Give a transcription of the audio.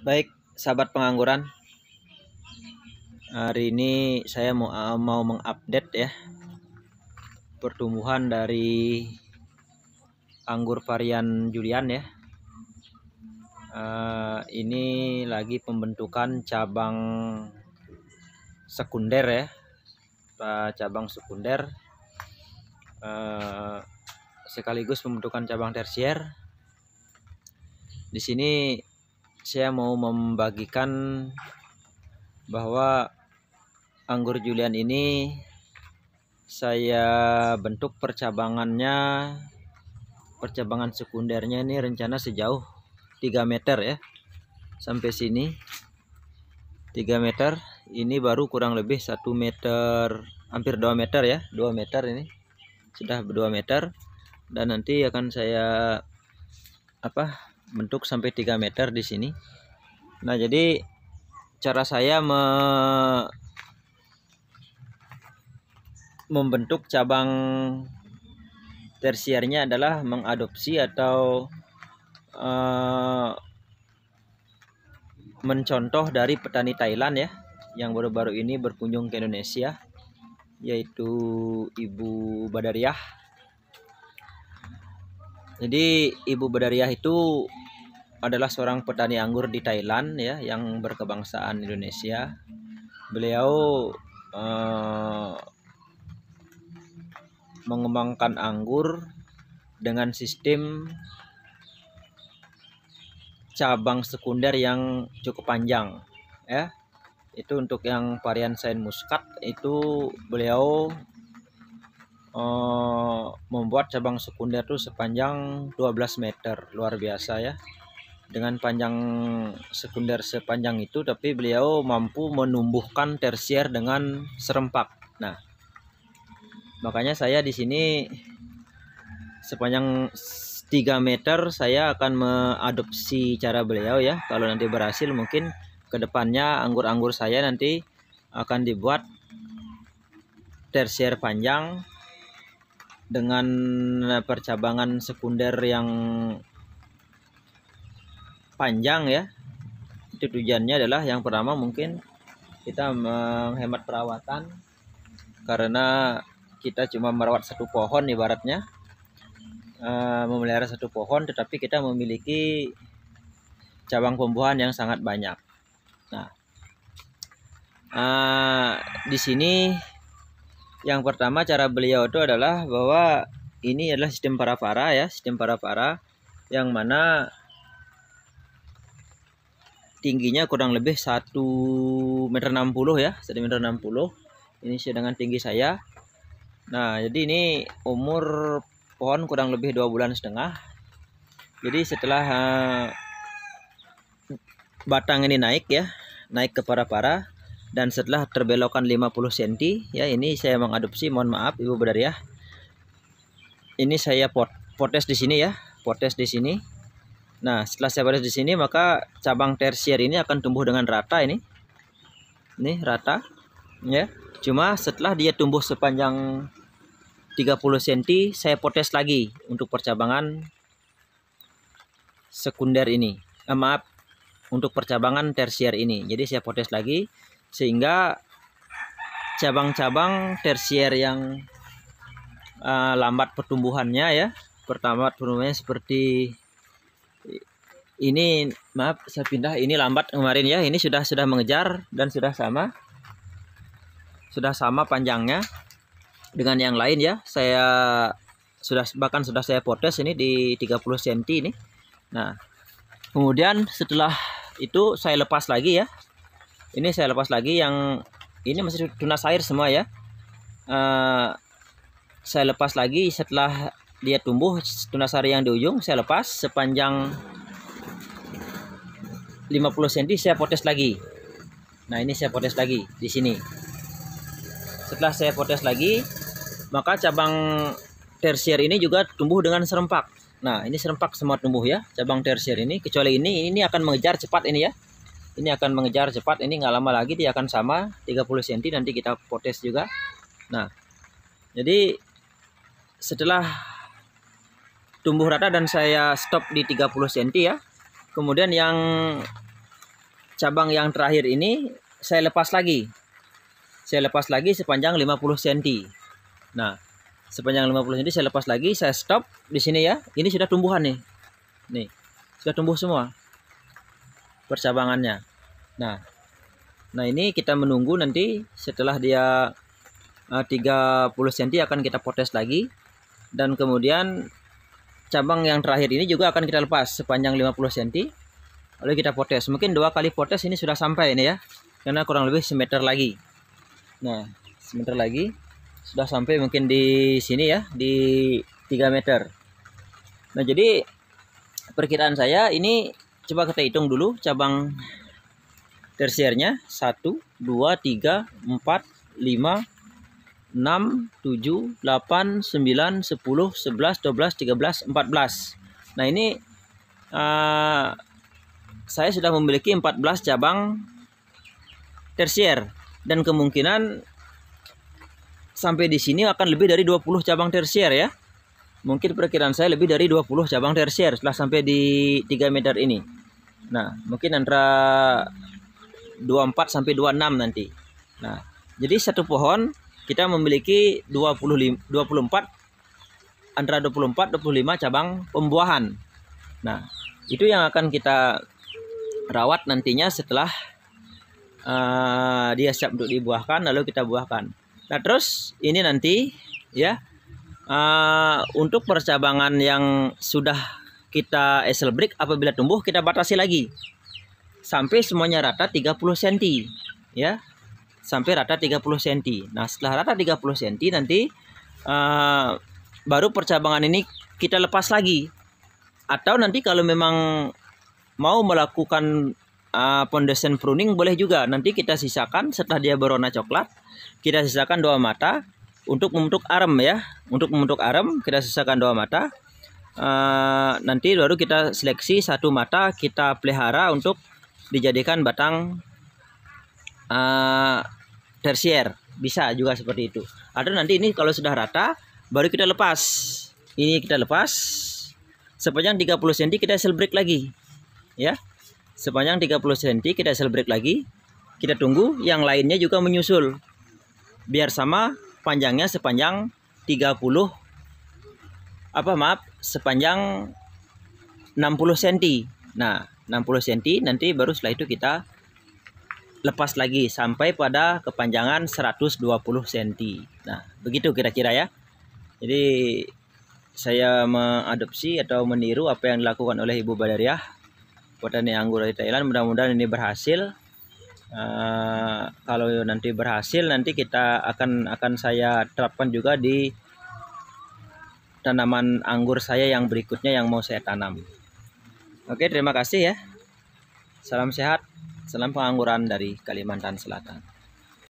Baik, sahabat pengangguran. Hari ini saya mau eh, mau mengupdate ya pertumbuhan dari anggur varian Julian ya. Uh, ini lagi pembentukan cabang sekunder ya, cabang sekunder uh, sekaligus pembentukan cabang tersier. Di sini saya mau membagikan bahwa anggur Julian ini saya bentuk percabangannya percabangan sekundernya ini rencana sejauh 3 meter ya sampai sini 3 meter ini baru kurang lebih 1 meter hampir 2 meter ya 2 meter ini sudah 2 meter dan nanti akan saya apa bentuk sampai 3 meter di sini nah jadi cara saya me membentuk cabang tersiarnya adalah mengadopsi atau uh, mencontoh dari petani Thailand ya yang baru-baru ini berkunjung ke Indonesia yaitu Ibu Badariah jadi Ibu Badariah itu adalah seorang petani anggur di Thailand ya yang berkebangsaan Indonesia. Beliau eh, mengembangkan anggur dengan sistem cabang sekunder yang cukup panjang ya. Itu untuk yang varian Saint Muscat itu beliau Eh, membuat cabang sekunder itu sepanjang 12 meter luar biasa ya dengan panjang sekunder sepanjang itu tapi beliau mampu menumbuhkan tersier dengan serempak nah makanya saya di sini sepanjang 3 meter saya akan mengadopsi cara beliau ya kalau nanti berhasil mungkin kedepannya anggur-anggur saya nanti akan dibuat tersier panjang dengan eh, percabangan sekunder yang panjang ya itu tujuannya adalah yang pertama mungkin kita menghemat perawatan karena kita cuma merawat satu pohon ibaratnya eh, memelihara satu pohon tetapi kita memiliki cabang pembuahan yang sangat banyak nah eh, di sini yang pertama cara beliau itu adalah bahwa ini adalah sistem para-para ya, sistem para-para yang mana tingginya kurang lebih 1 meter 60 ya, 1 meter 60. Ini sedangkan tinggi saya. Nah, jadi ini umur pohon kurang lebih dua bulan setengah. Jadi setelah uh, batang ini naik ya, naik ke para-para, dan setelah terbelokan 50 cm ya ini saya mengadopsi mohon maaf Ibu ya ini saya pot potes di sini ya potes di sini nah setelah saya potes di sini maka cabang tersier ini akan tumbuh dengan rata ini ini rata ya cuma setelah dia tumbuh sepanjang 30 cm saya potes lagi untuk percabangan sekunder ini eh, maaf untuk percabangan tersier ini jadi saya potes lagi sehingga cabang-cabang tersier yang uh, lambat pertumbuhannya ya pertama pertumbuhannya seperti ini maaf saya pindah ini lambat kemarin ya ini sudah sudah mengejar dan sudah sama sudah sama panjangnya dengan yang lain ya saya sudah bahkan sudah saya potes ini di 30 cm ini nah kemudian setelah itu saya lepas lagi ya ini saya lepas lagi yang ini masih tunas air semua ya uh, saya lepas lagi setelah dia tumbuh tunas air yang di ujung saya lepas sepanjang 50 cm saya potes lagi nah ini saya potes lagi di sini setelah saya potes lagi maka cabang tersier ini juga tumbuh dengan serempak nah ini serempak semua tumbuh ya cabang tersier ini kecuali ini ini akan mengejar cepat ini ya ini akan mengejar cepat ini nggak lama lagi dia akan sama 30 cm nanti kita potes juga nah jadi setelah tumbuh rata dan saya stop di 30 cm ya kemudian yang cabang yang terakhir ini saya lepas lagi saya lepas lagi sepanjang 50 cm nah sepanjang 50 cm saya lepas lagi saya stop di sini ya ini sudah tumbuhan nih nih sudah tumbuh semua percabangannya Nah, nah ini kita menunggu nanti setelah dia uh, 30 cm akan kita potes lagi dan kemudian cabang yang terakhir ini juga akan kita lepas sepanjang 50 cm lalu kita potes mungkin dua kali potes ini sudah sampai ini ya karena kurang lebih semeter lagi nah semeter lagi sudah sampai mungkin di sini ya di 3 meter nah jadi perkiraan saya ini coba kita hitung dulu cabang tersiernya 1 2 3 4 5 6 7 8 9 10 11 12 13 14 nah ini uh, saya sudah memiliki 14 cabang tersier dan kemungkinan sampai di sini akan lebih dari 20 cabang tersier ya mungkin perkiraan saya lebih dari 20 cabang tersier setelah sampai di 3 meter ini. Nah, mungkin antara 24 sampai 26 nanti. Nah, jadi satu pohon kita memiliki 25 24 antara 24 25 cabang pembuahan. Nah, itu yang akan kita rawat nantinya setelah uh, dia siap untuk dibuahkan lalu kita buahkan. Nah, terus ini nanti ya uh, untuk percabangan yang sudah kita break apabila tumbuh kita batasi lagi sampai semuanya rata 30 cm ya sampai rata 30 cm nah setelah rata 30 cm nanti uh, baru percabangan ini kita lepas lagi atau nanti kalau memang mau melakukan uh, foundation pruning boleh juga nanti kita sisakan setelah dia berwarna coklat kita sisakan dua mata untuk membentuk arm ya untuk membentuk arm kita sisakan dua mata uh, nanti baru kita seleksi satu mata kita pelihara untuk dijadikan batang uh, tersier bisa juga seperti itu atau nanti ini kalau sudah rata baru kita lepas ini kita lepas sepanjang 30 cm kita sel break lagi ya sepanjang 30 cm kita sel break lagi kita tunggu yang lainnya juga menyusul biar sama panjangnya sepanjang 30 apa maaf sepanjang 60 cm nah 60 cm nanti baru setelah itu kita lepas lagi sampai pada kepanjangan 120 cm nah begitu kira-kira ya jadi saya mengadopsi atau meniru apa yang dilakukan oleh Ibu Badariah petani anggur dari Thailand mudah-mudahan ini berhasil uh, kalau nanti berhasil nanti kita akan akan saya terapkan juga di tanaman anggur saya yang berikutnya yang mau saya tanam Oke, terima kasih ya. Salam sehat, salam pengangguran dari Kalimantan Selatan.